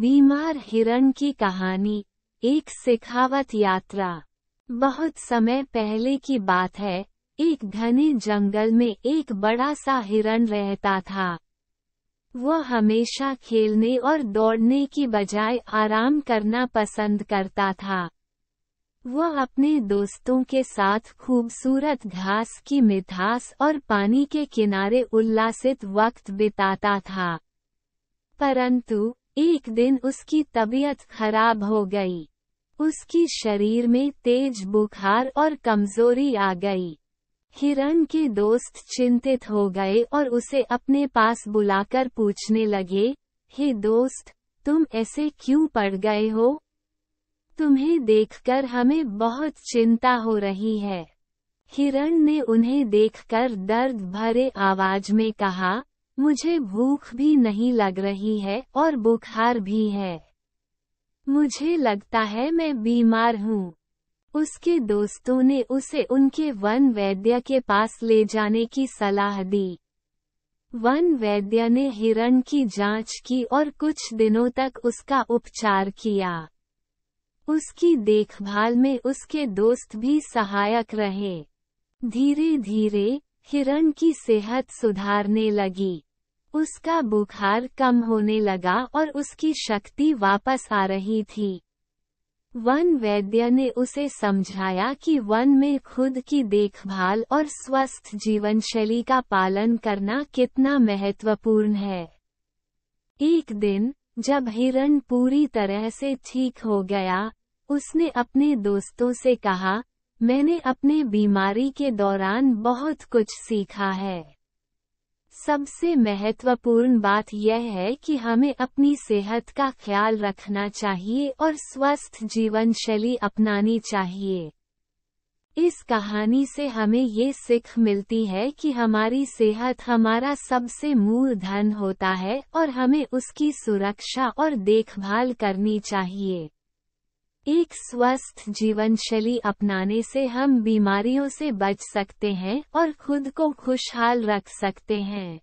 बीमार हिरण की कहानी एक सिखावत यात्रा बहुत समय पहले की बात है एक घने जंगल में एक बड़ा सा हिरण रहता था वह हमेशा खेलने और दौड़ने की बजाय आराम करना पसंद करता था वह अपने दोस्तों के साथ खूबसूरत घास की मिठास और पानी के किनारे उल्लासित वक्त बिताता था परंतु एक दिन उसकी तबीयत खराब हो गई उसकी शरीर में तेज बुखार और कमजोरी आ गई हिरण के दोस्त चिंतित हो गए और उसे अपने पास बुलाकर पूछने लगे हे दोस्त तुम ऐसे क्यों पड़ गए हो तुम्हें देखकर हमें बहुत चिंता हो रही है हिरण ने उन्हें देखकर दर्द भरे आवाज में कहा मुझे भूख भी नहीं लग रही है और बुखार भी है मुझे लगता है मैं बीमार हूँ उसके दोस्तों ने उसे उनके वन वैद्य के पास ले जाने की सलाह दी वन वैद्य ने हिरण की जांच की और कुछ दिनों तक उसका उपचार किया उसकी देखभाल में उसके दोस्त भी सहायक रहे धीरे धीरे हिरण की सेहत सुधारने लगी उसका बुखार कम होने लगा और उसकी शक्ति वापस आ रही थी वन वैद्य ने उसे समझाया कि वन में खुद की देखभाल और स्वस्थ जीवन शैली का पालन करना कितना महत्वपूर्ण है एक दिन जब हिरण पूरी तरह से ठीक हो गया उसने अपने दोस्तों से कहा मैंने अपने बीमारी के दौरान बहुत कुछ सीखा है सबसे महत्वपूर्ण बात यह है कि हमें अपनी सेहत का ख्याल रखना चाहिए और स्वस्थ जीवन शैली अपनानी चाहिए इस कहानी से हमें ये सीख मिलती है कि हमारी सेहत हमारा सबसे मूल धन होता है और हमें उसकी सुरक्षा और देखभाल करनी चाहिए एक स्वस्थ जीवन शैली अपनाने से हम बीमारियों से बच सकते हैं और खुद को खुशहाल रख सकते हैं